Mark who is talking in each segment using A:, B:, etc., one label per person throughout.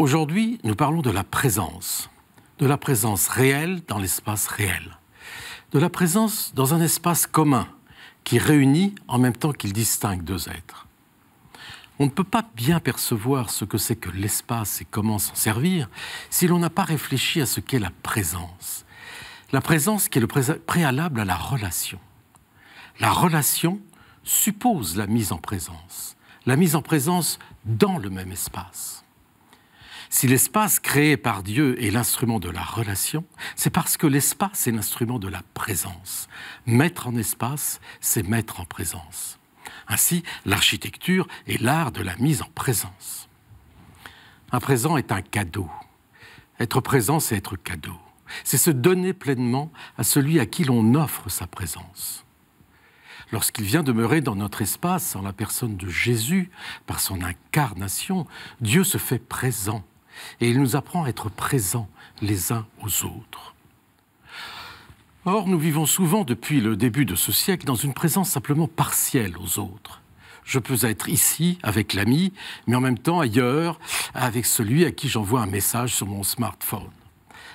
A: Aujourd'hui, nous parlons de la présence, de la présence réelle dans l'espace réel, de la présence dans un espace commun qui réunit en même temps qu'il distingue deux êtres. On ne peut pas bien percevoir ce que c'est que l'espace et comment s'en servir si l'on n'a pas réfléchi à ce qu'est la présence. La présence qui est le préalable à la relation. La relation suppose la mise en présence, la mise en présence dans le même espace. Si l'espace créé par Dieu est l'instrument de la relation, c'est parce que l'espace est l'instrument de la présence. Mettre en espace, c'est mettre en présence. Ainsi, l'architecture est l'art de la mise en présence. Un présent est un cadeau. Être présent, c'est être cadeau. C'est se donner pleinement à celui à qui l'on offre sa présence. Lorsqu'il vient demeurer dans notre espace en la personne de Jésus, par son incarnation, Dieu se fait présent et il nous apprend à être présents les uns aux autres. Or, nous vivons souvent, depuis le début de ce siècle, dans une présence simplement partielle aux autres. Je peux être ici avec l'ami, mais en même temps ailleurs avec celui à qui j'envoie un message sur mon smartphone.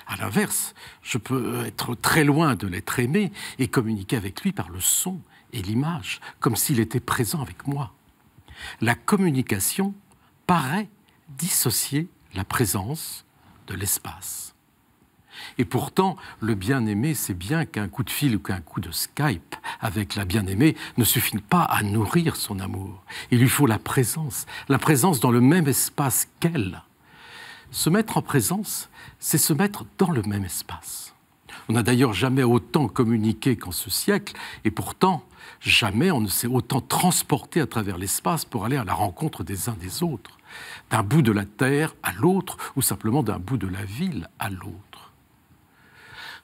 A: À l'inverse, je peux être très loin de l'être aimé et communiquer avec lui par le son et l'image, comme s'il était présent avec moi. La communication paraît dissociée la présence de l'espace. Et pourtant, le bien-aimé sait bien qu'un coup de fil ou qu'un coup de Skype avec la bien-aimée ne suffit pas à nourrir son amour. Il lui faut la présence, la présence dans le même espace qu'elle. Se mettre en présence, c'est se mettre dans le même espace. On n'a d'ailleurs jamais autant communiqué qu'en ce siècle, et pourtant, jamais on ne s'est autant transporté à travers l'espace pour aller à la rencontre des uns des autres, d'un bout de la Terre à l'autre, ou simplement d'un bout de la ville à l'autre.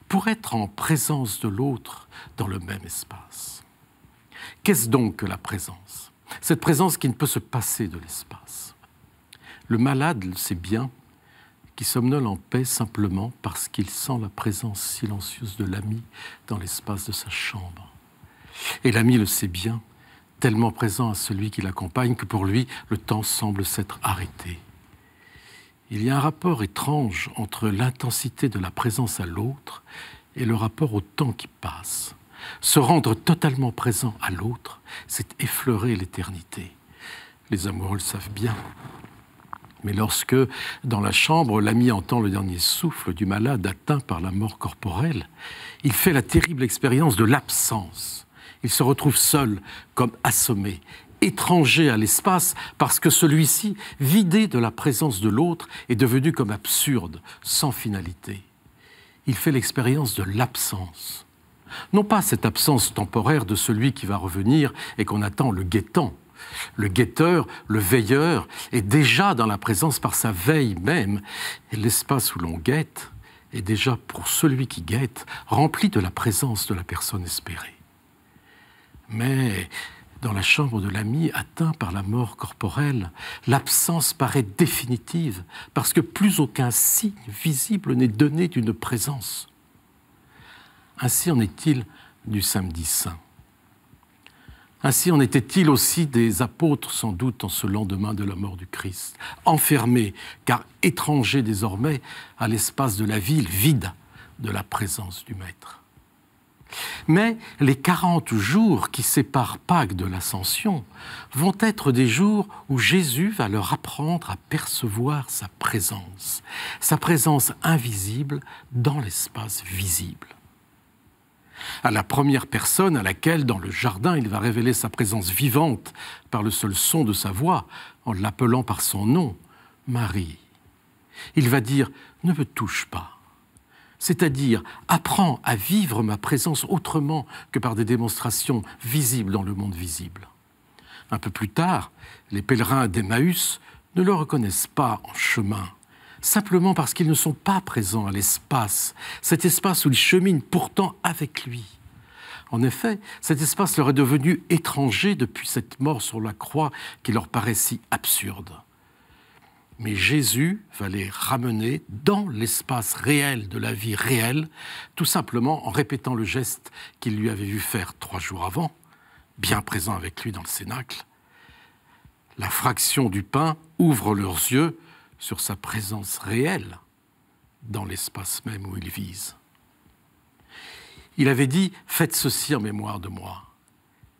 A: Pour être en présence de l'autre dans le même espace. Qu'est-ce donc que la présence Cette présence qui ne peut se passer de l'espace. Le malade le sait bien, qui somnole en paix simplement parce qu'il sent la présence silencieuse de l'ami dans l'espace de sa chambre. Et l'ami le sait bien, tellement présent à celui qui l'accompagne que pour lui, le temps semble s'être arrêté. Il y a un rapport étrange entre l'intensité de la présence à l'autre et le rapport au temps qui passe. Se rendre totalement présent à l'autre, c'est effleurer l'éternité. Les amoureux le savent bien. Mais lorsque, dans la chambre, l'ami entend le dernier souffle du malade atteint par la mort corporelle, il fait la terrible expérience de l'absence. Il se retrouve seul, comme assommé, étranger à l'espace, parce que celui-ci, vidé de la présence de l'autre, est devenu comme absurde, sans finalité. Il fait l'expérience de l'absence. Non pas cette absence temporaire de celui qui va revenir et qu'on attend le guettant, le guetteur, le veilleur, est déjà dans la présence par sa veille même, et l'espace où l'on guette est déjà, pour celui qui guette, rempli de la présence de la personne espérée. Mais dans la chambre de l'ami atteint par la mort corporelle, l'absence paraît définitive, parce que plus aucun signe visible n'est donné d'une présence. Ainsi en est-il du samedi saint. Ainsi en étaient-ils aussi des apôtres, sans doute, en ce lendemain de la mort du Christ, enfermés, car étrangers désormais à l'espace de la ville, vide de la présence du Maître. Mais les 40 jours qui séparent Pâques de l'Ascension vont être des jours où Jésus va leur apprendre à percevoir sa présence, sa présence invisible dans l'espace visible à la première personne à laquelle, dans le jardin, il va révéler sa présence vivante par le seul son de sa voix, en l'appelant par son nom, Marie. Il va dire Ne me touche pas, c'est-à-dire apprends à vivre ma présence autrement que par des démonstrations visibles dans le monde visible. Un peu plus tard, les pèlerins d'Emmaüs ne le reconnaissent pas en chemin simplement parce qu'ils ne sont pas présents à l'espace, cet espace où ils cheminent pourtant avec lui. En effet, cet espace leur est devenu étranger depuis cette mort sur la croix qui leur paraît si absurde. Mais Jésus va les ramener dans l'espace réel de la vie réelle, tout simplement en répétant le geste qu'il lui avait vu faire trois jours avant, bien présent avec lui dans le cénacle. La fraction du pain ouvre leurs yeux, sur sa présence réelle dans l'espace même où il vise. Il avait dit Faites ceci en mémoire de moi.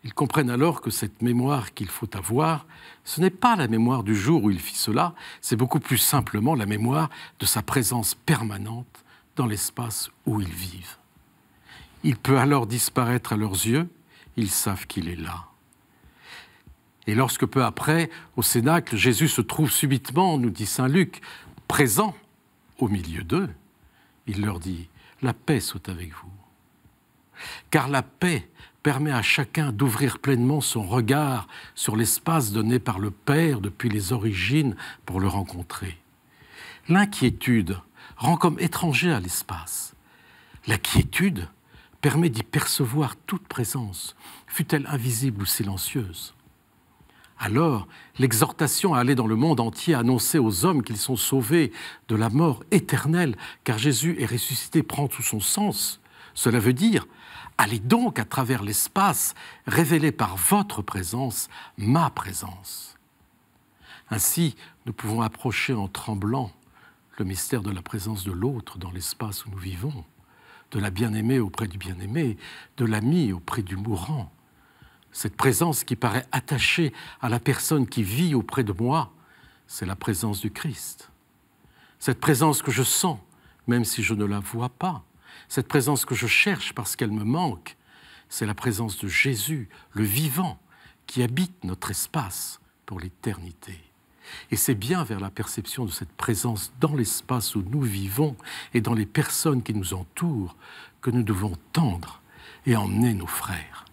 A: Ils comprennent alors que cette mémoire qu'il faut avoir, ce n'est pas la mémoire du jour où il fit cela, c'est beaucoup plus simplement la mémoire de sa présence permanente dans l'espace où ils vivent. Il peut alors disparaître à leurs yeux, ils savent qu'il est là. Et lorsque peu après, au Cénacle, Jésus se trouve subitement, nous dit Saint Luc, présent au milieu d'eux, il leur dit, la paix soit avec vous. Car la paix permet à chacun d'ouvrir pleinement son regard sur l'espace donné par le Père depuis les origines pour le rencontrer. L'inquiétude rend comme étranger à l'espace. La quiétude permet d'y percevoir toute présence, fût-elle invisible ou silencieuse. Alors, l'exhortation à aller dans le monde entier, annoncer aux hommes qu'ils sont sauvés de la mort éternelle, car Jésus est ressuscité, prend tout son sens. Cela veut dire, allez donc à travers l'espace, révélé par votre présence, ma présence. Ainsi, nous pouvons approcher en tremblant le mystère de la présence de l'autre dans l'espace où nous vivons, de la bien-aimée auprès du bien-aimé, de l'ami auprès du mourant, cette présence qui paraît attachée à la personne qui vit auprès de moi, c'est la présence du Christ. Cette présence que je sens, même si je ne la vois pas, cette présence que je cherche parce qu'elle me manque, c'est la présence de Jésus, le vivant, qui habite notre espace pour l'éternité. Et c'est bien vers la perception de cette présence dans l'espace où nous vivons et dans les personnes qui nous entourent que nous devons tendre et emmener nos frères.